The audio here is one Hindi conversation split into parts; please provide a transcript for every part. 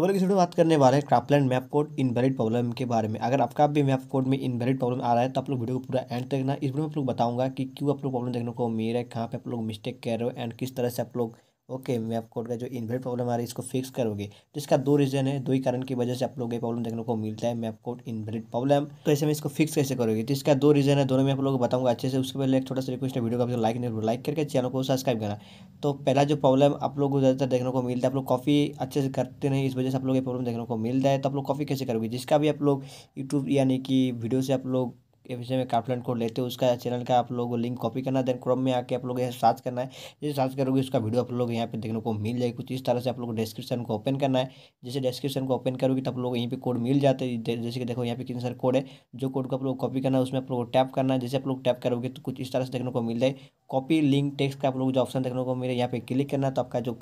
तो बोले इस वीडियो बात करने वाले हैं Craftland map code invalid problem के बारे में अगर आपका भी मैप कोड में इनवेलिड प्रॉब्लम आ रहा है तो आप लोग वीडियो को पूरा एंड देखना इस वीडियो में आप लोग बताऊंगा कि क्यों आप लोग प्रॉब्लम देखने को मिल रहा है कहाँ पे आप लोग मिस्टेक कर रहे हो एंड किस तरह से आप लोग ओके मैप आप कोड का जो इन्वर्ट प्रॉब्लम आ रही है इसको फिक्स करोगे तो इसका दो रीज़न है दो ही कारण की वजह से आप लोग ये प्रॉब्लम देखने को मिलता है मैप कोड इन्वर्ट प्रॉब्लम तो ऐसे में इसको फिक्स कैसे करोगे तो इसका दो रीज़न है दोनों में आप लोग बताऊंगा अच्छे से उसके पहले एक छोटा सा रिक्वेस्ट है वीडियो को लाइक नहीं लाइक करके चैनल को सब्सक्राइब करना तो पहला जो प्रॉब्लम आप लोग को ज़्यादातर देखने को मिलता है आप लोग कॉफ़ी अच्छे से करते नहीं इस वजह से आप लोग ये प्रॉब्लम देखने को मिलता है तो आप लोग कॉफ़ी कैसे करोगे जिसका भी आप लोग यूट्यूब यानी कि वीडियो से आप लोग विषय में काफलन कोड लेते हो उसका चैनल का आप लोगों को लिंक कॉपी करना है देन क्रोम में आके आप लोग यहाँ सर्च करना है जैसे सर्च करोगे उसका वीडियो आप लोग यहाँ पे देखने को मिल जाएगी कुछ इस तरह से आप लोग डिस्क्रिप्शन को ओपन करना है जैसे डिस्क्रिप्शन को ओपन करोगे तो आप लोग यहीं पर कोड मिल जाते हैं जैसे कि देखो यहाँ पे कितने सारे कोड है जो कोड को आप लोग कॉपी करना है उसमें आप लोग टैप करना है जैसे आप लोग टैप करोगे तो कुछ इस तरह से देखने को मिल जाए कॉपी लिंक टेक्स का आप लोग जो ऑप्शन देखने को मिले यहाँ पे क्लिक करना है तो आपका जो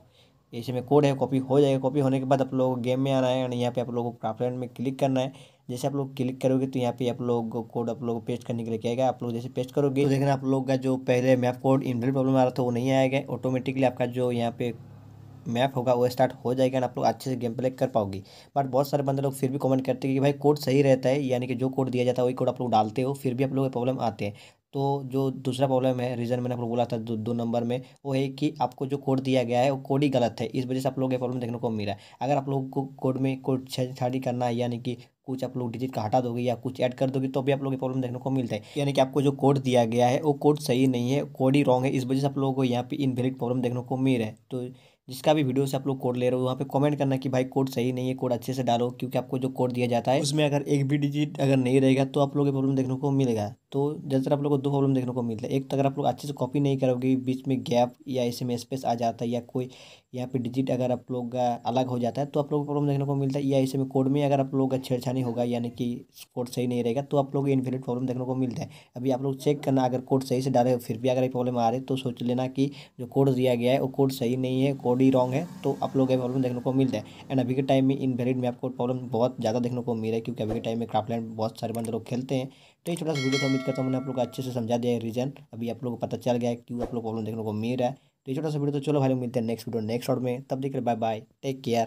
ऐसे में कोड है कॉपी हो जाएगा कॉपी होने के बाद आप लोग गेम में आना है एंड यहाँ पे आप लोगों को क्राफ्ट में क्लिक करना है जैसे आप लोग क्लिक करोगे तो यहाँ पे आप लोग कोड आप लोग पेस्ट करने के लिए कहेगा आप लोग जैसे पेस्ट करोगे तो देखना आप लोग का जो पहले मैप कोड इनबिल्ट प्रॉब्लम आ रहा था वो नहीं आएगा ऑटोमेटिकली आपका जो यहाँ पे मैप होगा वो स्टार्ट हो जाएगा आप लोग अच्छे से गेम प्ले कर पाओगी बट बहुत सारे बंदे लोग फिर भी कमेंट करते हैं कि भाई कोड सही रहता है यानी कि जो कोड दिया जाता है वही कोड आप लोग डालते हो फिर भी आप लोग प्रॉब्लम आते हैं तो जो दूसरा प्रॉब्लम है रीज़न मैंने आपको बोला था दो दो नंबर में वो है कि आपको जो कोड दिया गया है वो कोड ही गलत है इस वजह से आप लोग को प्रॉब्लम देखने को मिला है अगर आप लोगों को कोड में कोड छेड़छाड़ी करना है यानी कि कुछ आप लोग डिजिट का हटा दोगे या कुछ ऐड कर दोगे तो भी आप लोगों को प्रॉब्लम देखने को मिलता है यानी कि आपको जो कोड दिया गया है वो कोड सही नहीं है कोड ही रॉन्ग है इस वजह से आप लोगों को यहाँ पे इनवेलिड प्रॉब्लम देखने को मिल रहा है तो जिसका भी वीडियो से आप लोग कोड ले रहे हो वहाँ पे कमेंट करना कि भाई कोड सही नहीं है कोड अच्छे से डालो क्योंकि आपको जो कोड दिया जाता है उसमें अगर एक भी डिजिट अगर नहीं रहेगा तो आप लोगों को प्रॉब्लम देखने को मिलेगा तो ज़्यादातर आप लोगों को दो प्रॉब्लम देखने को मिलता है एक तो अगर आप लोग अच्छे से कॉपी नहीं करोगे बीच में गैप या ऐसे में स्पेस आ जाता है या कोई यहाँ पे डिजिट अगर आप लोग का अलग हो जाता है तो आप लोग को प्रॉब्लम देखने को मिलता है या ऐसे में कोड में अगर आप लोग का छेड़छानी होगा यानी कि कोड सही नहीं रहेगा तो आप लोग को इन्फिनिट प्रॉब्लम देखने को मिलता है अभी आप लोग चेक करना अगर कोड सही से डाले फिर भी अगर ये प्रॉब्लम आ रही है तो सोच लेना कि जो कोड दिया गया है वो कोड सही नहीं है कोड ही रॉन्ग है तो आप लोग ये प्रॉब्लम देखने को मिलता है एंड अभी के टाइम में इनवेलिड में आपको प्रॉब्लम बहुत ज़्यादा देखने को मिल रहा है क्योंकि अभी के टाइम में क्राफ्ट बहुत सारे बंदे लोग खेलते हैं तो ये छोटा सा वीडियो था उम्मीद करता हूँ मैंने आप लोग को अच्छे से समझा दिया है रीजन अभी आप लोग को पता चल गया है क्यों आप लोग प्रॉब्लम देखने को मिल रहा है तो ये छोटा सा वीडियो तो चलो भाई मिलते हैं नेक्स्ट वीडियो नेक्स्ट शॉट में तब देख रहे बाय बाय टेक केयर